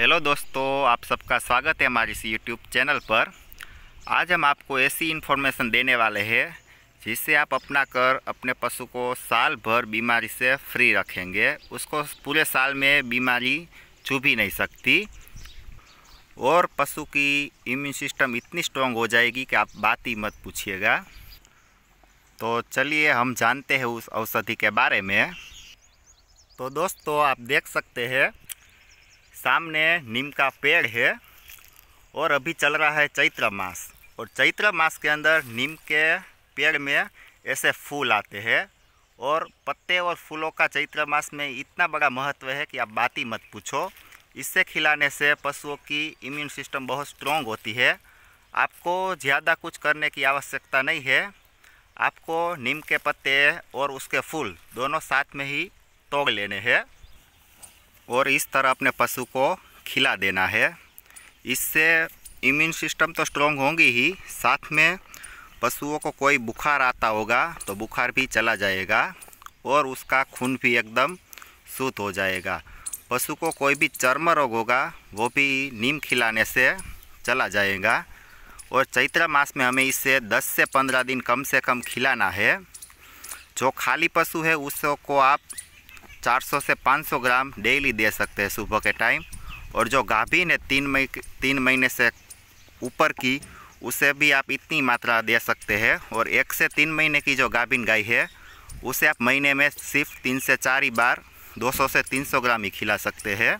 hello दोस्तों आप सबका स्वागत है हमारे इस यूट्यूब चैनल पर आज हम आपको ऐसी इन्फॉर्मेशन देने वाले हैं जिससे आप अपना कर अपने पशु को साल भर बीमारी से फ्री रखेंगे उसको पूरे साल में बीमारी छू भी नहीं सकती और पशु की इम्यून सिस्टम इतनी स्ट्रांग हो जाएगी कि आप बात ही मत पूछिएगा तो चलिए हम जानते हैं उस औषधि के बारे में तो दोस्तों आप देख सकते हैं सामने नीम का पेड़ है और अभी चल रहा है चैत्र मास और चैत्र मास के अंदर नीम के पेड़ में ऐसे फूल आते हैं और पत्ते और फूलों का चैत्र मास में इतना बड़ा महत्व है कि आप बात ही मत पूछो इससे खिलाने से पशुओं की इम्यून सिस्टम बहुत स्ट्रॉन्ग होती है आपको ज़्यादा कुछ करने की आवश्यकता नहीं है आपको नीम के पत्ते और उसके फूल दोनों साथ में ही तोड़ लेने हैं और इस तरह अपने पशु को खिला देना है इससे इम्यून सिस्टम तो स्ट्रॉन्ग होंगी ही साथ में पशुओं को कोई बुखार आता होगा तो बुखार भी चला जाएगा और उसका खून भी एकदम शुद्ध हो जाएगा पशु को कोई भी चर्म रोग होगा वो भी नीम खिलाने से चला जाएगा और चैत्र मास में हमें इसे 10 से 15 दिन कम से कम खिलाना है जो खाली पशु है उसको आप 400 से 500 ग्राम डेली दे सकते हैं सुबह के टाइम और जो गाभिन है तीन मई तीन महीने से ऊपर की उसे भी आप इतनी मात्रा दे सकते हैं और एक से तीन महीने की जो गाभिन गाय है उसे आप महीने में सिर्फ तीन से चार ही बार 200 से 300 ग्राम ही खिला सकते हैं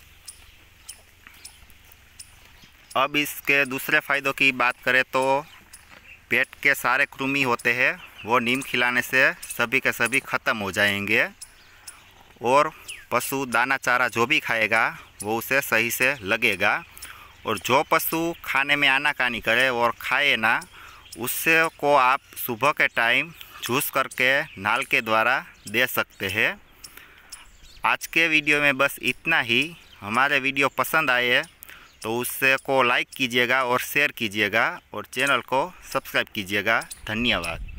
अब इसके दूसरे फ़ायदों की बात करें तो पेट के सारे कृमि होते हैं वो नीम खिलाने से सभी के सभी ख़त्म हो जाएंगे और पशु दाना चारा जो भी खाएगा वो उसे सही से लगेगा और जो पशु खाने में आनाकानी करे और खाए ना उससे को आप सुबह के टाइम जूस करके नाल के द्वारा दे सकते हैं आज के वीडियो में बस इतना ही हमारे वीडियो पसंद आए तो उससे को लाइक कीजिएगा और शेयर कीजिएगा और चैनल को सब्सक्राइब कीजिएगा धन्यवाद